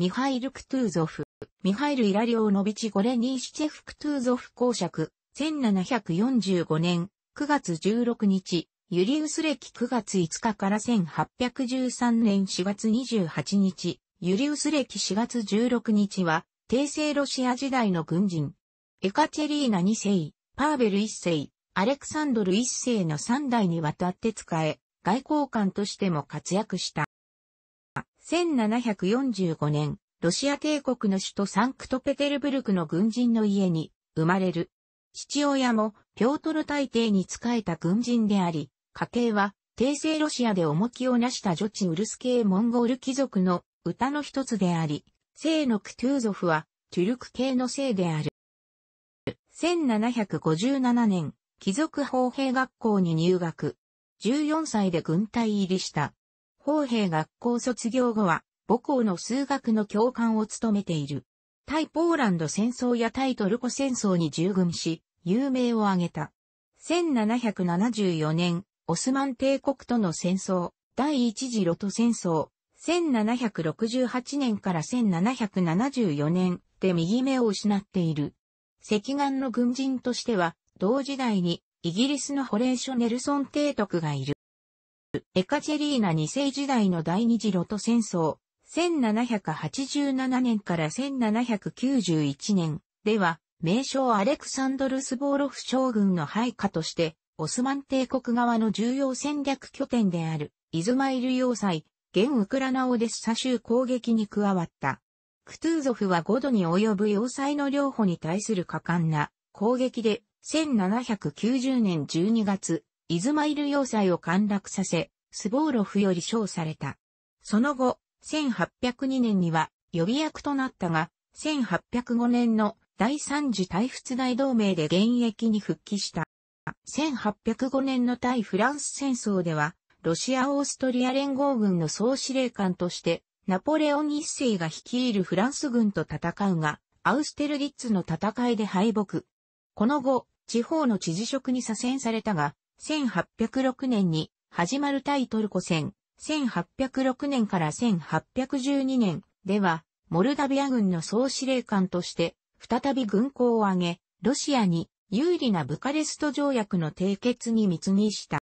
ミハイル・クトゥーゾフ、ミハイル・イラリオーノビチ・ゴレニーシチェフ・クトゥーゾフ公爵、1745年9月16日、ユリウス歴9月5日から1813年4月28日、ユリウス歴4月16日は、帝政ロシア時代の軍人、エカチェリーナ2世、パーベル1世、アレクサンドル1世の3代にわたって使え、外交官としても活躍した。1745年、ロシア帝国の首都サンクトペテルブルクの軍人の家に生まれる。父親もピョートル大帝に仕えた軍人であり、家系は帝政ロシアで重きをなした女地ウルス系モンゴル貴族の歌の一つであり、聖のクトゥーゾフはトゥルク系の姓である。1757年、貴族砲兵学校に入学。14歳で軍隊入りした。方兵学校卒業後は、母校の数学の教官を務めている。対ポーランド戦争や対トルコ戦争に従軍し、有名を挙げた。1774年、オスマン帝国との戦争、第一次ロト戦争、1768年から1774年で右目を失っている。赤眼の軍人としては、同時代にイギリスのホレーショ・ネルソン提督がいる。エカチェリーナ2世時代の第二次ロト戦争、1787年から1791年では、名称アレクサンドル・スボーロフ将軍の配下として、オスマン帝国側の重要戦略拠点である、イズマイル要塞、現ウクラナオデッサ州攻撃に加わった。クトゥーゾフは5度に及ぶ要塞の両方に対する果敢な攻撃で、1790年12月、イズマイル要塞を陥落させ、スボーロフより称された。その後、1802年には予備役となったが、1805年の第三次大仏大同盟で現役に復帰した。1805年の対フランス戦争では、ロシア・オーストリア連合軍の総司令官として、ナポレオン一世が率いるフランス軍と戦うが、アウステルリッツの戦いで敗北。この後、地方の知事職に左遷されたが、1806年に始まる対トルコ戦、1806年から1812年では、モルダビア軍の総司令官として、再び軍港を挙げ、ロシアに有利なブカレスト条約の締結に密議した。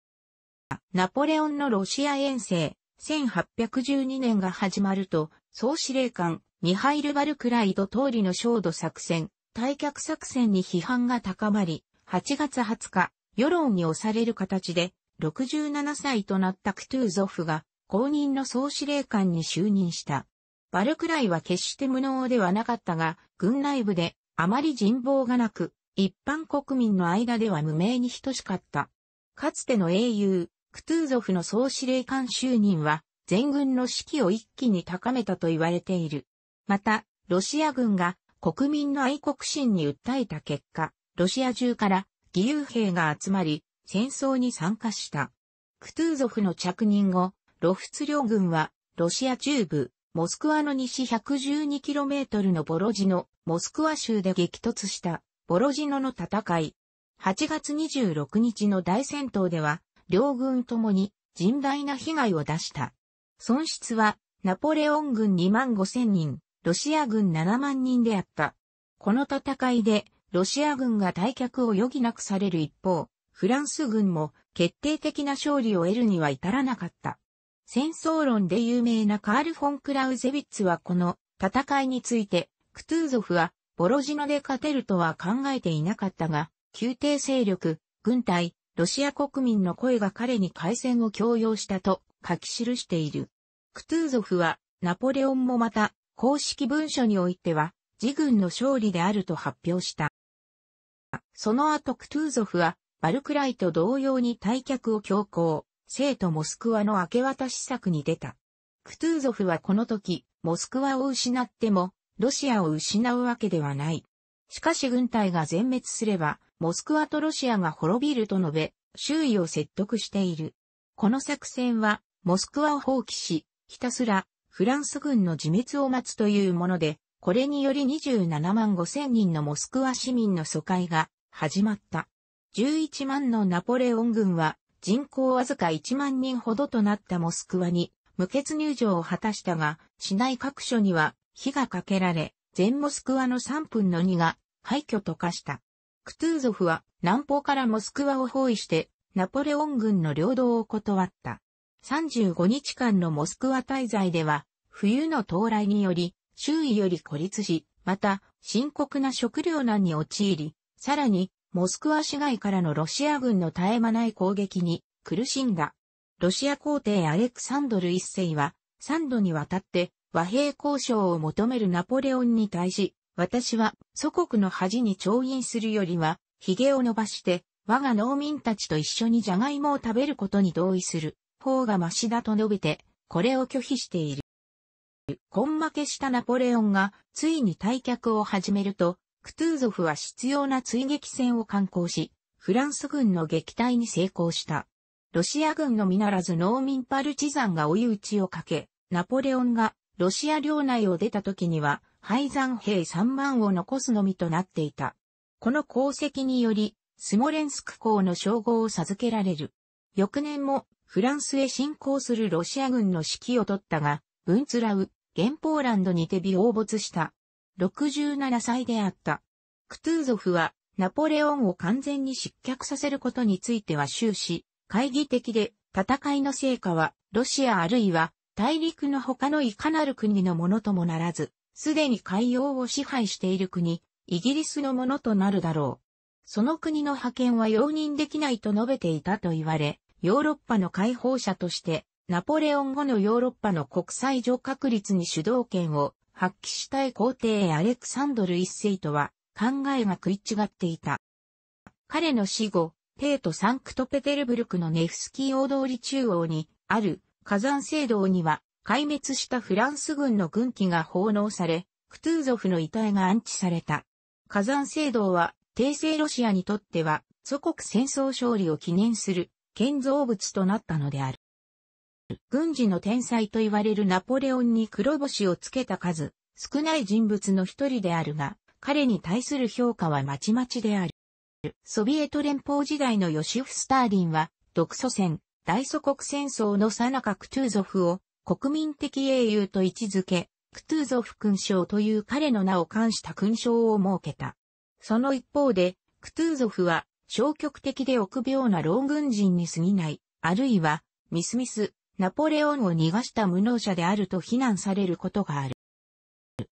ナポレオンのロシア遠征、1812年が始まると、総司令官、ミハイル・バルクライド通りの焦土作戦、退却作戦に批判が高まり、8月20日、世論に押される形で、67歳となったクトゥーゾフが、公認の総司令官に就任した。バルクライは決して無能ではなかったが、軍内部であまり人望がなく、一般国民の間では無名に等しかった。かつての英雄、クトゥーゾフの総司令官就任は、全軍の士気を一気に高めたと言われている。また、ロシア軍が国民の愛国心に訴えた結果、ロシア中から義勇兵が集まり、戦争に参加した。クトゥーゾフの着任後、ロフツ領軍は、ロシア中部、モスクワの西 112km のボロジノ、モスクワ州で激突した、ボロジノの戦い。8月26日の大戦闘では、両軍ともに甚大な被害を出した。損失は、ナポレオン軍2万5千人、ロシア軍7万人であった。この戦いで、ロシア軍が退却を余儀なくされる一方、フランス軍も決定的な勝利を得るには至らなかった。戦争論で有名なカール・フォン・クラウゼビッツはこの戦いについて、クトゥーゾフはボロジノで勝てるとは考えていなかったが、宮廷勢力、軍隊、ロシア国民の声が彼に開戦を強要したと書き記している。クトゥーゾフは、ナポレオンもまた、公式文書においては、自軍の勝利であると発表した。その後クトゥーゾフは、バルクライと同様に退却を強行、生徒モスクワの明け渡し策に出た。クトゥーゾフはこの時、モスクワを失っても、ロシアを失うわけではない。しかし軍隊が全滅すれば、モスクワとロシアが滅びると述べ、周囲を説得している。この作戦は、モスクワを放棄し、ひたすら、フランス軍の自滅を待つというもので、これにより27万5千人のモスクワ市民の疎開が始まった。11万のナポレオン軍は人口わずか1万人ほどとなったモスクワに無血入場を果たしたが、市内各所には火がかけられ、全モスクワの3分の2が廃墟と化した。クトゥーゾフは南方からモスクワを包囲してナポレオン軍の領土を断った。35日間のモスクワ滞在では、冬の到来により、周囲より孤立し、また、深刻な食糧難に陥り、さらに、モスクワ市外からのロシア軍の絶え間ない攻撃に苦しんだ。ロシア皇帝アレクサンドル一世は、三度にわたって和平交渉を求めるナポレオンに対し、私は祖国の恥に調印するよりは、髭を伸ばして、我が農民たちと一緒にジャガイモを食べることに同意する方がマシだと述べて、これを拒否している。根負けしたナポレオンがついに退却を始めると、クトゥーゾフは必要な追撃戦を敢行し、フランス軍の撃退に成功した。ロシア軍のみならず農民パルチザンが追い打ちをかけ、ナポレオンがロシア領内を出た時には、敗山兵3万を残すのみとなっていた。この功績により、スモレンスク港の称号を授けられる。翌年も、フランスへ侵攻するロシア軍の指揮を取ったが、ブンツラウ、現ポーランドにて美応没した。67歳であった。クトゥーゾフは、ナポレオンを完全に失脚させることについては終始、懐疑的で、戦いの成果は、ロシアあるいは、大陸の他のいかなる国のものともならず、すでに海洋を支配している国、イギリスのものとなるだろう。その国の派遣は容認できないと述べていたと言われ、ヨーロッパの解放者として、ナポレオン後のヨーロッパの国際上確率に主導権を発揮したい皇帝アレクサンドル一世とは考えが食い違っていた。彼の死後、帝都サンクトペテルブルクのネフスキー大通り中央にある火山聖堂には壊滅したフランス軍の軍機が奉納され、クトゥーゾフの遺体が安置された。火山聖堂は帝政ロシアにとっては祖国戦争勝利を記念する建造物となったのである。軍事の天才と言われるナポレオンに黒星をつけた数、少ない人物の一人であるが、彼に対する評価はまちまちである。ソビエト連邦時代のヨシフ・スターリンは、独ソ戦、大祖国戦争の最中クトゥーゾフを国民的英雄と位置づけ、クトゥーゾフ勲章という彼の名を冠した勲章を設けた。その一方で、クトゥーゾフは消極的で臆病な老軍人に過ぎない、あるいは、ミスミス、ナポレオンを逃がした無能者であると非難されることがある。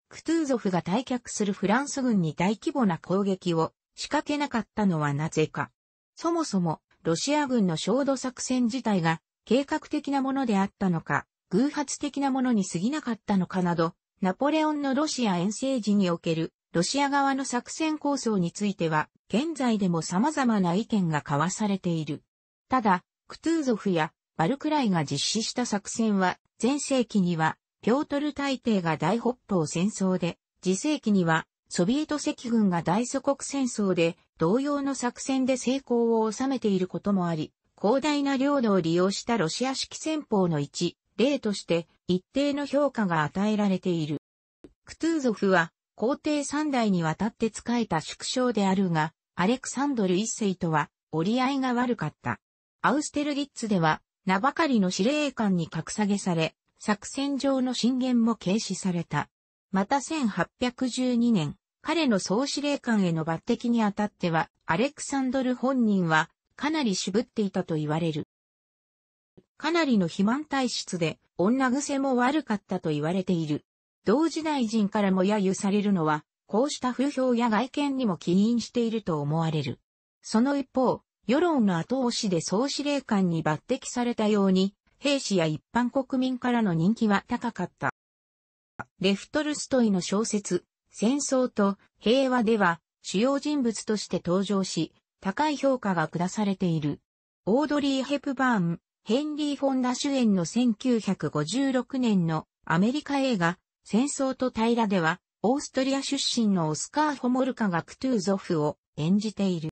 クトゥーゾフが退却するフランス軍に大規模な攻撃を仕掛けなかったのはなぜか。そもそも、ロシア軍の焦土作戦自体が計画的なものであったのか、偶発的なものに過ぎなかったのかなど、ナポレオンのロシア遠征時におけるロシア側の作戦構想については、現在でも様々な意見が交わされている。ただ、クトゥーゾフやバルクライが実施した作戦は、前世紀には、ピョートル大帝が大北方戦争で、次世紀には、ソビエト赤軍が大祖国戦争で、同様の作戦で成功を収めていることもあり、広大な領土を利用したロシア式戦法の一、例として、一定の評価が与えられている。クトゥーゾフは、皇帝三代にわたって仕えた縮小であるが、アレクサンドル一世とは折り合いが悪かった。アウステルギッツでは名ばかりの司令官に格下げされ、作戦上の進言も軽視された。また1812年、彼の総司令官への抜擢にあたっては、アレクサンドル本人は、かなり渋っていたと言われる。かなりの肥満体質で、女癖も悪かったと言われている。同時代人からも揶揄されるのは、こうした風評や外見にも起因していると思われる。その一方、世論の後押しで総司令官に抜擢されたように、兵士や一般国民からの人気は高かった。レフトルストイの小説、戦争と平和では主要人物として登場し、高い評価が下されている。オードリー・ヘプバーン、ヘンリー・フォンダ主演の1956年のアメリカ映画、戦争と平では、オーストリア出身のオスカー・ホモルカがクトゥーゾフを演じている。